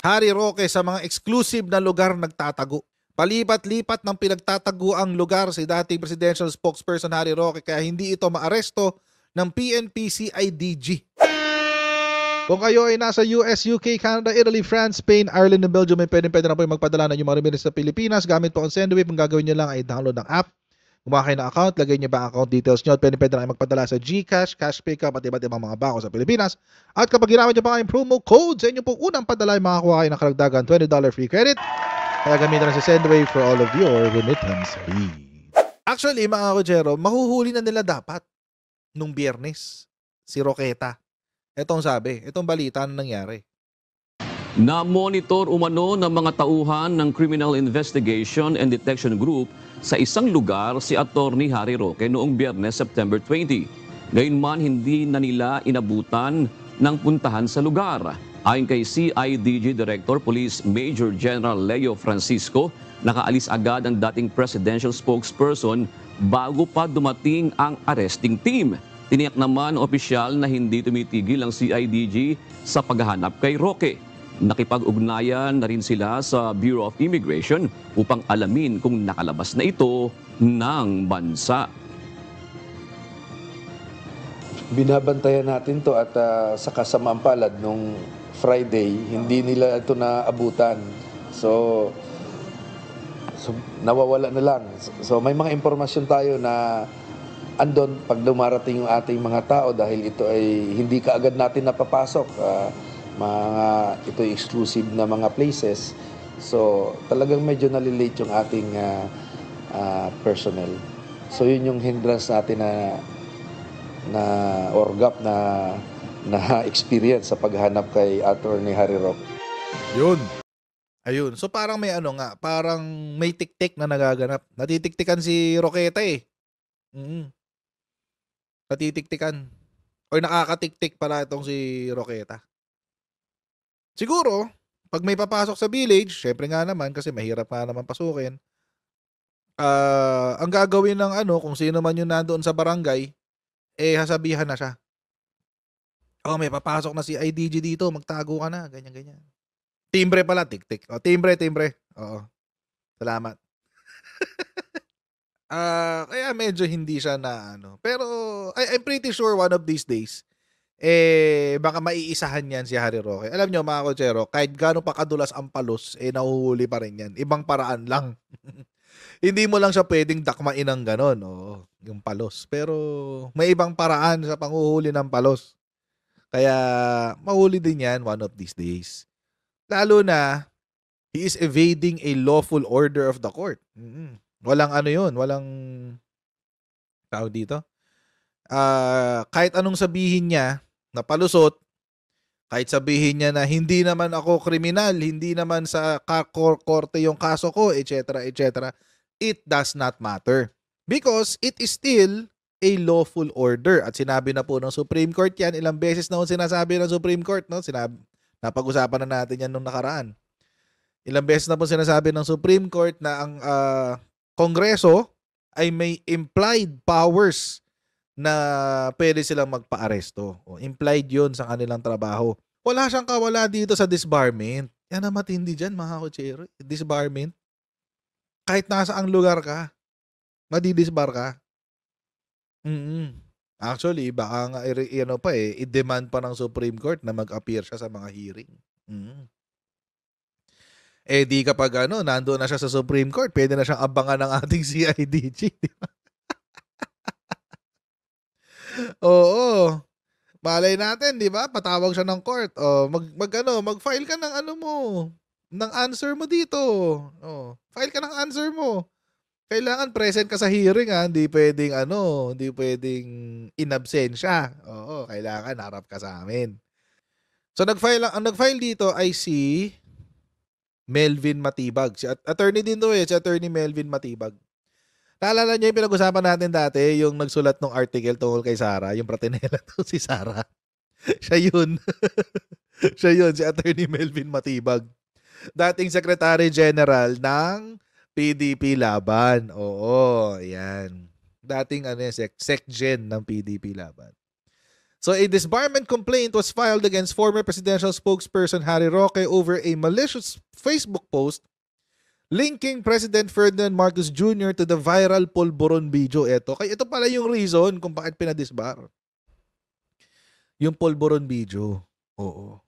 Hari Roque sa mga exclusive na lugar nagtatago. Palipat-lipat ng pinagtatago ang lugar si dating presidential spokesperson Hari Roque kaya hindi ito maaresto ng PNP-CIDG. Kung kayo ay nasa US, UK, Canada, Italy, France, Spain, Ireland, and Belgium, ay pwede pwede na po magpadala ng inyong mga remittance sa Pilipinas. Gamit po ang SendWave. Ang gagawin nyo lang ay download ng app gumawa kayo ng account, lagay niyo ba ang account details niyo at pwede pwede na kayo magpadala sa Gcash, Cash Pickup at iba't ibang mga bangko sa Pilipinas. At kapag ginamit niyo pa kayong promo code sa inyong pong unang padala ay makakuha kayo ng karagdagan $20 free credit. Kaya gamitin na sa Sendway for all of your remittance fees. Actually, mga kujero, mahuhuli na nila dapat nung biyernes si Roqueta. Itong sabi, itong balita na nangyari. Na-monitor umano ng mga tauhan ng Criminal Investigation and Detection Group sa isang lugar si Attorney Harry Roque noong Biyernes, September 20. Gayunman, hindi na nila inabutan ng puntahan sa lugar. Ayon kay CIDG Director Police Major General Leo Francisco, nakaalis agad ang dating presidential spokesperson bago pa dumating ang arresting team. Tiniyak naman opisyal na hindi tumitigil ang CIDG sa paghahanap kay Roque. Nakipag-ugnayan na rin sila sa Bureau of Immigration upang alamin kung nakalabas na ito ng bansa. Binabantayan natin to at uh, sa kasamaang palad nung Friday, hindi nila ito naabutan. So, so nawawala na lang. So, may mga impormasyon tayo na andon pag dumarating yung ating mga tao dahil ito ay hindi kaagad natin napapasok. Uh, mga ito exclusive na mga places. So, talagang medyo nalilate yung ating uh, uh, personnel. So, yun yung hindrance natin na na or gap na na experience sa paghanap kay Attorney Harry Rock. Yun. Ayun. So parang may ano nga, parang may tiktik na nagaganap. Natitiktikan si Roqueta eh. Mm. Natitiktikan. O nakakatiktik pala itong si Roqueta. Siguro, pag may papasok sa village, syempre nga naman kasi mahirap nga naman pasukin. Uh, ang gagawin ng ano, kung sino man yung nandoon sa barangay, eh hasabihan na siya. Oh, may papasok na si IDG dito, magtago ka na, ganyan ganyan. Timbre pala, tik-tik. Oh, timbre, timbre. Oo. Salamat. Ah, uh, kaya medyo hindi siya na ano. Pero I, I'm pretty sure one of these days eh baka maiisahan yan si Harry Roque. Alam nyo mga kotsero, kahit gaano pa kadulas ang palos, eh nahuhuli pa rin yan. Ibang paraan lang. Hindi mo lang siya pwedeng dakmain ng ganon, oh, yung palos. Pero may ibang paraan sa panghuhuli ng palos. Kaya mahuli din yan one of these days. Lalo na, he is evading a lawful order of the court. Mm-hmm. Walang ano yun, walang tao dito. Uh, kahit anong sabihin niya, napalusot, kahit sabihin niya na hindi naman ako kriminal, hindi naman sa korte yung kaso ko, etc., etc., it does not matter. Because it is still a lawful order. At sinabi na po ng Supreme Court yan, ilang beses na po sinasabi ng Supreme Court, no? Sinabi, napag-usapan na natin yan nung nakaraan. Ilang beses na po sinasabi ng Supreme Court na ang uh, Kongreso ay may implied powers na pwede silang magpa-aresto. O, implied yon sa kanilang trabaho. Wala siyang kawala dito sa disbarment. Yan ang matindi dyan, mga kutsero. Disbarment. Kahit nasa ang lugar ka, madidisbar ka. Mm-mm. Actually, baka nga, ano pa eh, i-demand pa ng Supreme Court na mag-appear siya sa mga hearing. Mm. Eh di kapag ano, nandoon na siya sa Supreme Court, pwede na siyang abangan ng ating CIDG, di ba? Oo. Malay natin, 'di ba? Patawag siya ng court. O, oh, mag, mag ano, mag-file ka ng ano mo, ng answer mo dito. O, oh, file ka ng answer mo. Kailangan present ka sa hearing ha, ah. hindi pwedeng ano, hindi pwedeng in absentia. Oo, kailangan harap ka sa amin. So nag-file ang nag-file dito ay si Melvin Matibag. Si attorney din to eh, si attorney Melvin Matibag. Naalala niyo yung pinag-usapan natin dati, yung nagsulat ng article tungkol kay Sara, yung pratinela to si Sara. Siya yun. Siya yun, si Attorney Melvin Matibag. Dating Secretary General ng PDP Laban. Oo, yan. Dating ano yan, sec- SecGen ng PDP Laban. So a disbarment complaint was filed against former presidential spokesperson Harry Roque over a malicious Facebook post linking President Ferdinand Marcos Jr. to the viral polboron video. Ito, kaya ito pala yung reason kung bakit pinadisbar. Yung polboron video. Oo.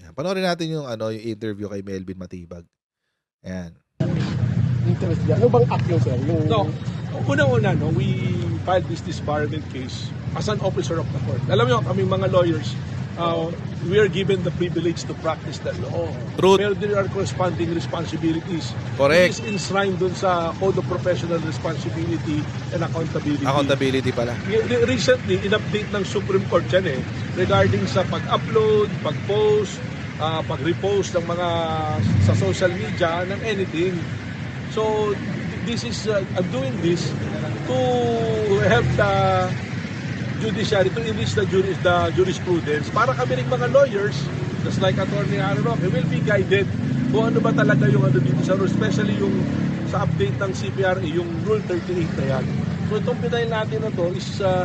Ayan. Panoorin natin yung ano yung interview kay Melvin Matibag. Ayan. Interest niya. Ano bang act yun, sir? Yung... No. Unang-una, no, we filed this disbarment case as an officer of the court. Alam niyo, kaming mga lawyers, uh, we are given the privilege to practice that law. True. Pero there are corresponding responsibilities. Correct. It is enshrined dun sa Code of Professional Responsibility and Accountability. Accountability pala. Recently, in-update ng Supreme Court yan eh, regarding sa pag-upload, pag-post, uh, pag-repost ng mga sa social media, ng anything. So, this is, uh, I'm doing this to help the judiciary to enrich the, juris, the jurisprudence para kami rin mga lawyers, just like Attorney Aaron will be guided kung ano ba talaga yung ano dito sa rule, especially yung sa update ng CPR, yung Rule 38 na yan. So itong pinayin natin na to is uh,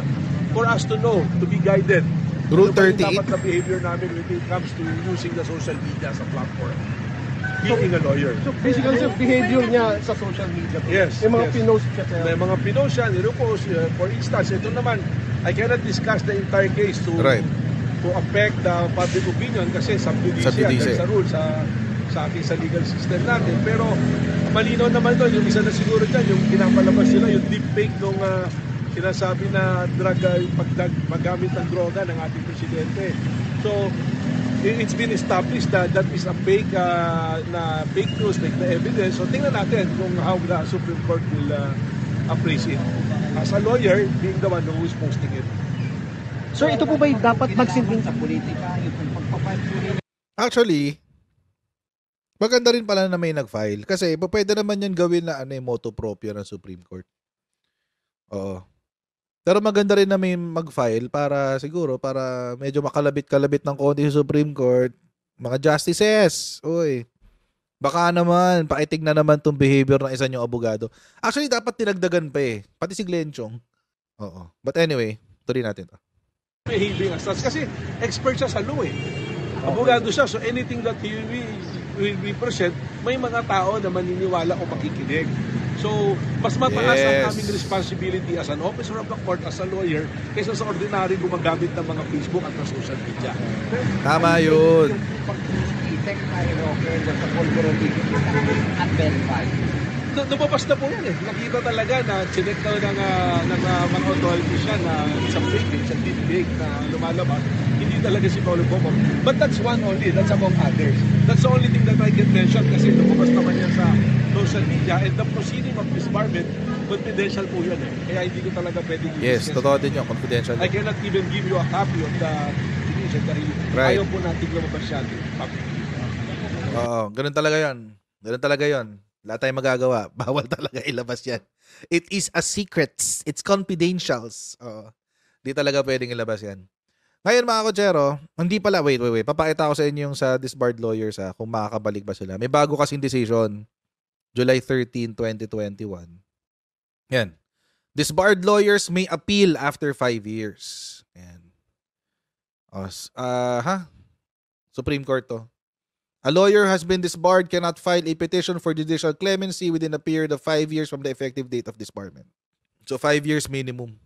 for us to know, to be guided. Rule ano 38? Dapat na behavior namin when it comes to using the social media as a platform. Being a lawyer. So basically, sa behavior niya sa social media. Yes. May mga yes. pinost siya. May mga pinost siya, nirepost. Eh, for instance, ito naman, I cannot discuss the entire case to right. to affect the public opinion kasi sa yan sa rules sa sa akin sa legal system natin. Pero malinaw naman doon, yung isa na siguro dyan, yung pinapalabas nila, yung deep fake nung uh, sinasabi na drug, uh, ah, pagdag, paggamit ng droga ng ating presidente. So, it's been established that that is a fake uh, na fake news, fake na evidence. So, tingnan natin kung how the Supreme Court will uh, appraise it as a lawyer being the one who is posting it. So ito po ba dapat magsinding sa politika? Actually, maganda rin pala na may nag-file kasi pwede naman yan gawin na ano yung eh, moto proprio ng Supreme Court. Oo. Pero maganda rin na may mag-file para siguro para medyo makalabit-kalabit ng konti sa Supreme Court. Mga justices. Uy. Baka naman, paitig na naman tong behavior ng isa niyong abogado. Actually, dapat tinagdagan pa eh. Pati si Glenn Chong. Oo. But anyway, tuloy natin to. Behaving as such. Kasi expert siya sa law eh. Abogado siya. So anything that he will be present, may mga tao na maniniwala o makikinig. So, mas mataas yes. ang aming responsibility as an officer of the court, as a lawyer, kaysa sa ordinary gumagamit ng mga Facebook at ng social media. Tama yun. Yung, protect my rocket with the pulverody at verified. No, lumabas na po yan eh. Nakita talaga na chinek na ng, ah, ng uh, mga authorities siya na sa fake, sa deep na lumalabas. Hindi talaga si Paulo Bobo. But that's one only. That's among others. That's the only thing that I can mention kasi lumabas naman yan sa social media and the proceeding of this Barbet confidential po yan eh. Kaya hindi ko talaga pwedeng Yes, totoo din yun. Confidential. I cannot even give you a copy of the decision dahil right. ayaw po natin lumabas siya public. Oo, ganun talaga yon. Ganun talaga yon. Wala tayong magagawa. Bawal talaga ilabas yan. It is a secrets. It's confidentials. Oo. Di talaga pwedeng ilabas yan. Ngayon mga kochero, hindi pala, wait, wait, wait. Papakita ko sa inyo yung sa disbarred lawyers ha, ah, kung makakabalik ba sila. May bago kasing decision. July 13, 2021. Yan. Disbarred lawyers may appeal after 5 years. Yan. Os, uh, ha? Supreme Court to. A lawyer has been disbarred cannot file a petition for judicial clemency within a period of five years from the effective date of disbarment. So, five years minimum.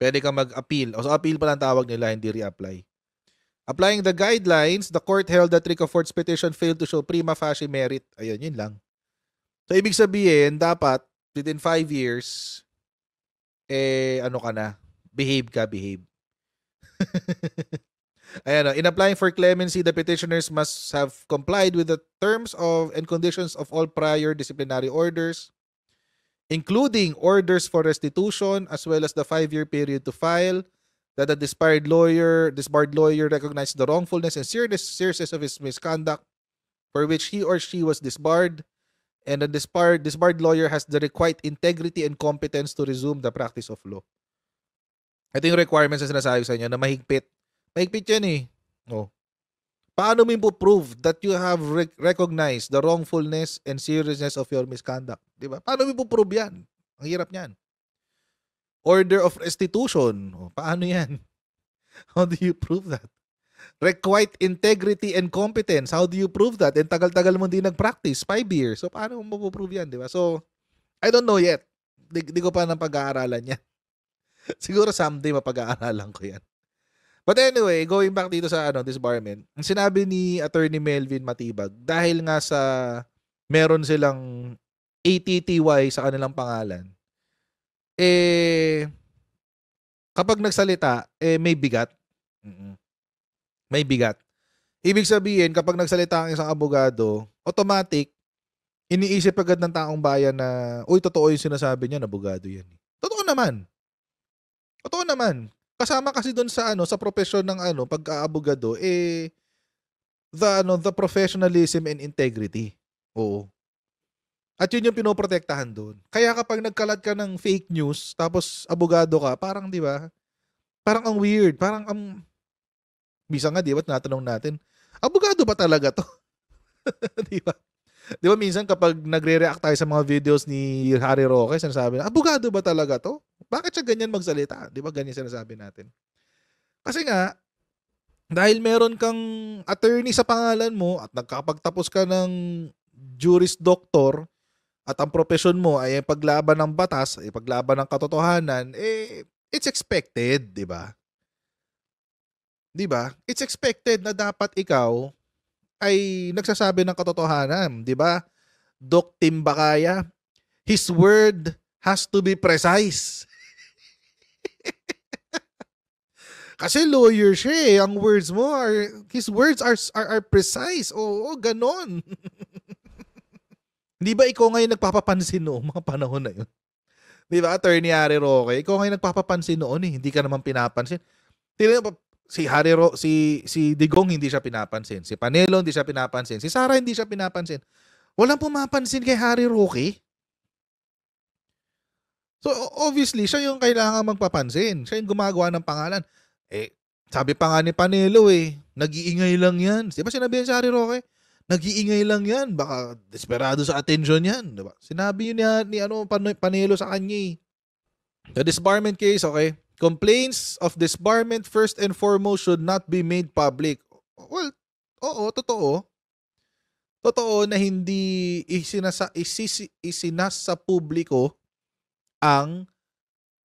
Pwede kang mag-appeal. O, so appeal pa lang tawag nila, hindi reapply. Applying the guidelines, the court held that Rico Ford's petition failed to show prima facie merit. Ayun, yun lang. So, ibig sabihin, dapat, within five years, eh, ano ka na, behave ka, behave. Ayan, ah, in applying for clemency, the petitioners must have complied with the terms of and conditions of all prior disciplinary orders, including orders for restitution as well as the five-year period to file, that the disbarred lawyer, disbarred lawyer recognized the wrongfulness and seriousness of his misconduct for which he or she was disbarred, and the disbarred, disbarred lawyer has the required integrity and competence to resume the practice of law. Ito yung requirements na sinasabi sa inyo na mahigpit Mahigpit yan eh. Oh. Paano mo po prove that you have rec- recognized the wrongfulness and seriousness of your misconduct? Di ba? Paano mo po prove yan? Ang hirap niyan. Order of restitution. Oh, paano yan? How do you prove that? Requite integrity and competence. How do you prove that? And tagal-tagal mo din nag-practice. Five years. So, paano mo prove yan? Di ba? So, I don't know yet. Di, di ko pa nang pag-aaralan yan. Siguro someday mapag-aaralan ko yan. But anyway, going back dito sa ano, disbarment, ang sinabi ni Attorney Melvin Matibag, dahil nga sa meron silang ATTY sa kanilang pangalan, eh, kapag nagsalita, eh, may bigat. mm May bigat. Ibig sabihin, kapag nagsalita ang isang abogado, automatic, iniisip agad ng taong bayan na, uy, totoo yung sinasabi niya, abogado yan. Totoo naman. Totoo naman kasama kasi doon sa ano sa profession ng ano pag-aabogado eh the ano the professionalism and integrity. Oo. At yun yung pinoprotektahan doon. Kaya kapag nagkalat ka ng fake news tapos abogado ka, parang 'di ba? Parang ang weird, parang ang bisa nga 'di ba natanong natin. Abogado ba talaga 'to? 'Di ba? 'Di ba minsan kapag nagre-react tayo sa mga videos ni Harry Roque, sinasabi na, abogado ba talaga 'to? Bakit siya ganyan magsalita? Di ba ganyan sinasabi natin? Kasi nga, dahil meron kang attorney sa pangalan mo at nagkapagtapos ka ng juris doctor at ang profesyon mo ay paglaban ng batas, ay paglaban ng katotohanan, eh, it's expected, di ba? Di ba? It's expected na dapat ikaw ay nagsasabi ng katotohanan, di ba? Doc Timbakaya, his word has to be precise. Kasi lawyer siya eh. Ang words mo are, his words are, are, are precise. Oo, ganon. Hindi ba ikaw ngayon nagpapapansin noong mga panahon na yun? Di ba, attorney Harry Roque? Ikaw ngayon nagpapapansin noon eh. Hindi ka naman pinapansin. Tingnan si Harry Ro, si, si Digong hindi siya pinapansin. Si Panelo hindi siya pinapansin. Si Sara hindi siya pinapansin. Walang pumapansin kay Harry Roque. So obviously, siya yung kailangan magpapansin. Siya yung gumagawa ng pangalan. Eh, sabi pa nga ni Panelo eh, nag-iingay lang yan. Di sinabi yan si Harry Roque? Nag-iingay lang yan. Baka desperado sa attention yan. Di ba? Sinabi yun niya ni ano, Panelo sa kanya eh. The disbarment case, okay? Complaints of disbarment first and foremost should not be made public. Well, oo, totoo. Totoo na hindi isinasa, isisi, isinasa publiko ang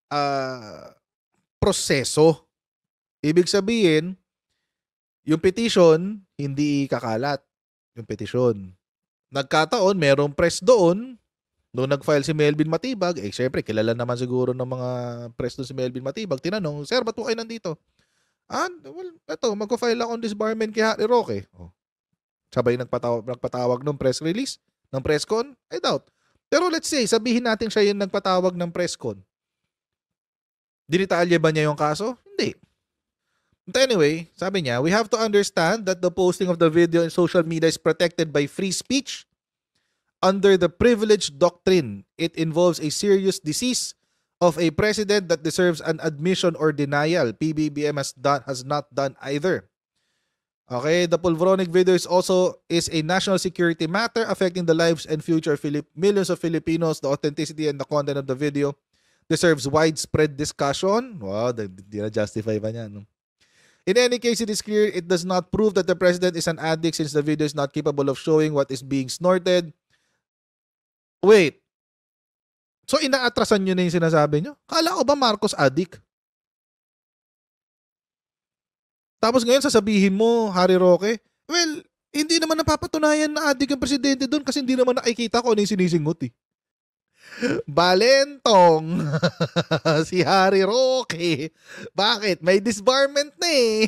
uh, proseso Ibig sabihin, yung petition, hindi kakalat. Yung petition. Nagkataon, merong press doon. Noong nag-file si Melvin Matibag, eh syempre, kilala naman siguro ng mga press doon si Melvin Matibag. Tinanong, Sir, ba't po kayo nandito? Ah, well, eto, magpa-file ako on disbarment kay Harry Roque. Oh. Sabay nagpatawag, nagpatawag ng press release, ng press con, I doubt. Pero let's say, sabihin natin siya yung nagpatawag ng press con. Dinitalya ba niya yung kaso? Hindi. But anyway, sabi niya, we have to understand that the posting of the video in social media is protected by free speech under the privilege doctrine. It involves a serious disease of a president that deserves an admission or denial. PBBM has done has not done either. Okay, the Pulvronic video is also is a national security matter affecting the lives and future Filip millions of Filipinos. The authenticity and the content of the video deserves widespread discussion. Wow, di, di na justify pa niya. No? In any case, it is clear it does not prove that the president is an addict since the video is not capable of showing what is being snorted. Wait. So inaatrasan nyo na yung sinasabi nyo? Kala ko ba Marcos addict? Tapos ngayon sasabihin mo, Harry Roque, well, hindi naman napapatunayan na addict ang presidente doon kasi hindi naman nakikita ko ano yung sinisingot eh. Balentong, si Harry Roque. Bakit? May disbarment na eh.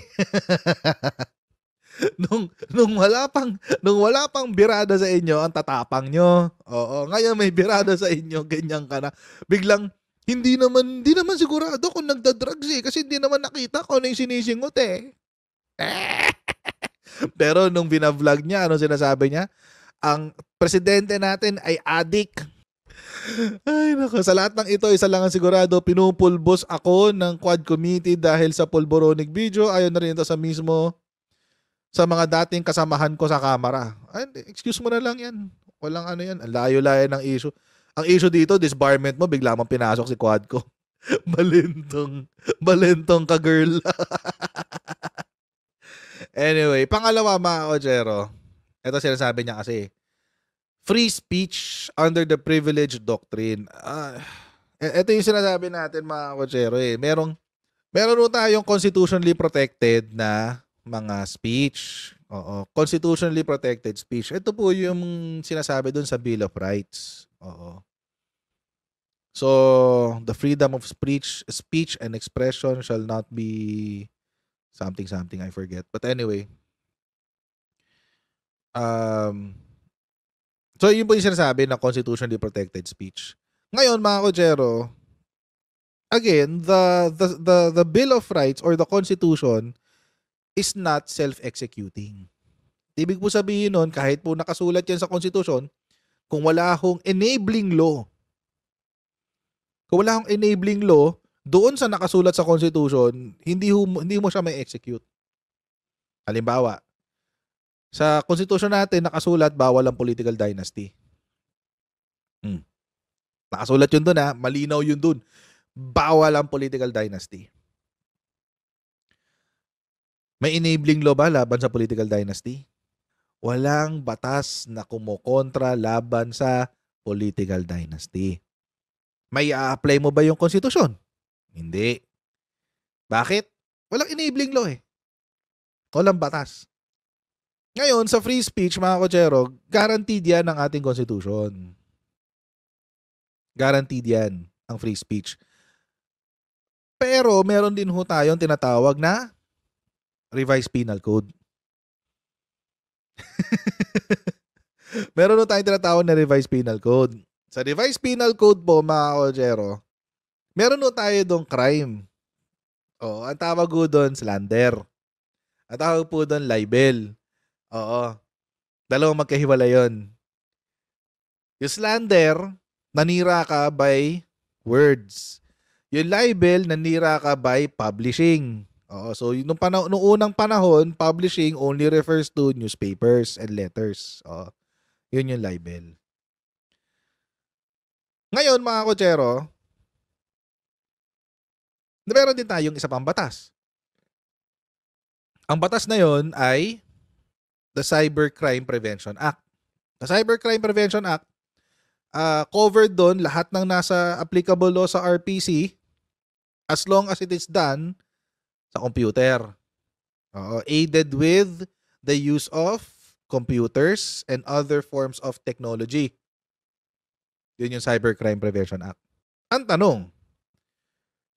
nung nung wala pang nung wala pang birada sa inyo, ang tatapang nyo. Oo, ngayon may birada sa inyo, ganyan ka na. Biglang hindi naman hindi naman sigurado kung nagda-drugs eh kasi hindi naman nakita ko ano yung sinisingot eh. Pero nung bina-vlog niya, ano sinasabi niya? Ang presidente natin ay addict ay, nako. Sa lahat ng ito, isa lang ang sigurado, pinupulbos ako ng quad committee dahil sa pulboronic video. Ayon na rin ito sa mismo sa mga dating kasamahan ko sa kamera. Ay, excuse mo na lang yan. Walang ano yan. Layo-layo ng issue. Ang issue dito, disbarment mo, bigla mong pinasok si quad ko. Malintong. Malintong ka, girl. anyway, pangalawa, mga kojero. Ito sinasabi niya kasi free speech under the privilege doctrine. Uh, ah, ito e-, yung sinasabi natin mga kotsero eh. Merong, meron po tayong constitutionally protected na mga speech. Oo, constitutionally protected speech. Ito po yung sinasabi dun sa Bill of Rights. Oo. So, the freedom of speech, speech and expression shall not be something something I forget. But anyway, um, So, yun po yung sinasabi na constitutionally protected speech. Ngayon, mga kojero, again, the, the, the, the Bill of Rights or the Constitution is not self-executing. Ibig po sabihin nun, kahit po nakasulat yan sa Constitution, kung wala akong enabling law, kung wala akong enabling law, doon sa nakasulat sa Constitution, hindi, hum, hindi mo siya may execute. Halimbawa, sa konstitusyon natin, nakasulat, bawal ang political dynasty. Hmm. Nakasulat yun dun ha. Malinaw yun dun. Bawal ang political dynasty. May enabling law ba laban sa political dynasty? Walang batas na kumukontra laban sa political dynasty. May a-apply mo ba yung konstitusyon? Hindi. Bakit? Walang enabling law eh. Walang batas. Ngayon, sa free speech, mga kochero, guaranteed yan ng ating constitution. Guaranteed yan ang free speech. Pero meron din ho tayong tinatawag na revised penal code. meron ho tayong tinatawag na revised penal code. Sa revised penal code po, mga kochero, meron ho tayo dong crime. O, oh, ang tawag ho doon, slander. Ang tawag po doon, libel. Oo. Dalawang magkahiwala yon. Yung slander, nanira ka by words. Yung libel, nanira ka by publishing. Oo, so nung, panahon, nung unang panahon, publishing only refers to newspapers and letters. Oo, yun yung libel. Ngayon, mga kotsero, meron din tayong isa pang batas. Ang batas na yon ay the Cybercrime Prevention Act. The Cybercrime Prevention Act, uh, covered doon lahat ng nasa applicable law sa RPC as long as it is done sa computer. Uh, aided with the use of computers and other forms of technology. Yun yung Cybercrime Prevention Act. Ang tanong,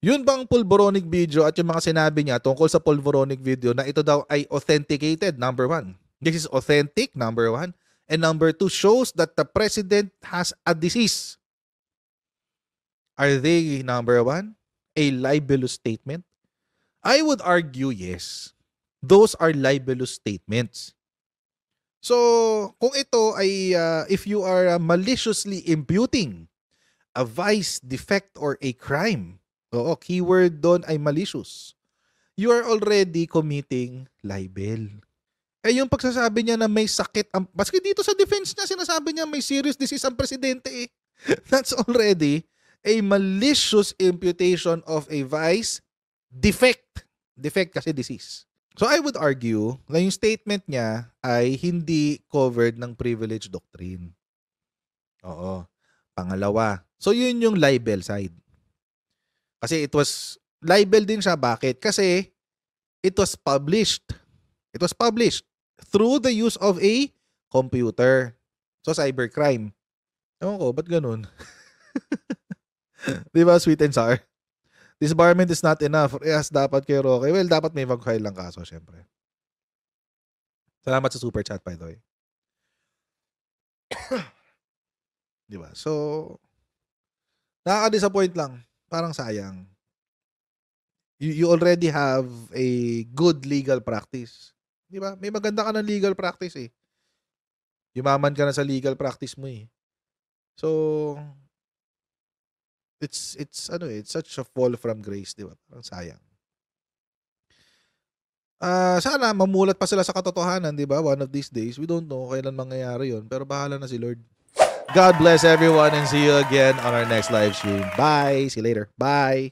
yun bang pulvoronic video at yung mga sinabi niya tungkol sa pulvoronic video na ito daw ay authenticated, number one? This is authentic, number one. And number two, shows that the president has a disease. Are they, number one, a libelous statement? I would argue yes. Those are libelous statements. So, kung ito ay, uh, if you are uh, maliciously imputing a vice, defect, or a crime, oo, keyword doon ay malicious, you are already committing libel. Eh yung pagsasabi niya na may sakit ang baski dito sa defense niya sinasabi niya may serious disease ang presidente eh. That's already a malicious imputation of a vice defect. Defect kasi disease. So I would argue na yung statement niya ay hindi covered ng privilege doctrine. Oo. Pangalawa. So yun yung libel side. Kasi it was libel din siya. Bakit? Kasi it was published. It was published through the use of a computer. So, cybercrime. Ewan ko, ba't ganun? Di ba, sweet and sour? Disbarment is not enough. Yes, dapat kay Roque. Well, dapat may mag-file lang kaso, syempre. Salamat sa super chat, by the way. Di ba? So, nakaka-disappoint lang. Parang sayang. You, you already have a good legal practice. Di ba? May maganda ka ng legal practice eh. Yumaman ka na sa legal practice mo eh. So, it's, it's, ano eh, it's such a fall from grace, di ba? Parang sayang. Uh, sana mamulat pa sila sa katotohanan, di ba? One of these days, we don't know kailan mangyayari yon Pero bahala na si Lord. God bless everyone and see you again on our next live stream. Bye. See you later. Bye.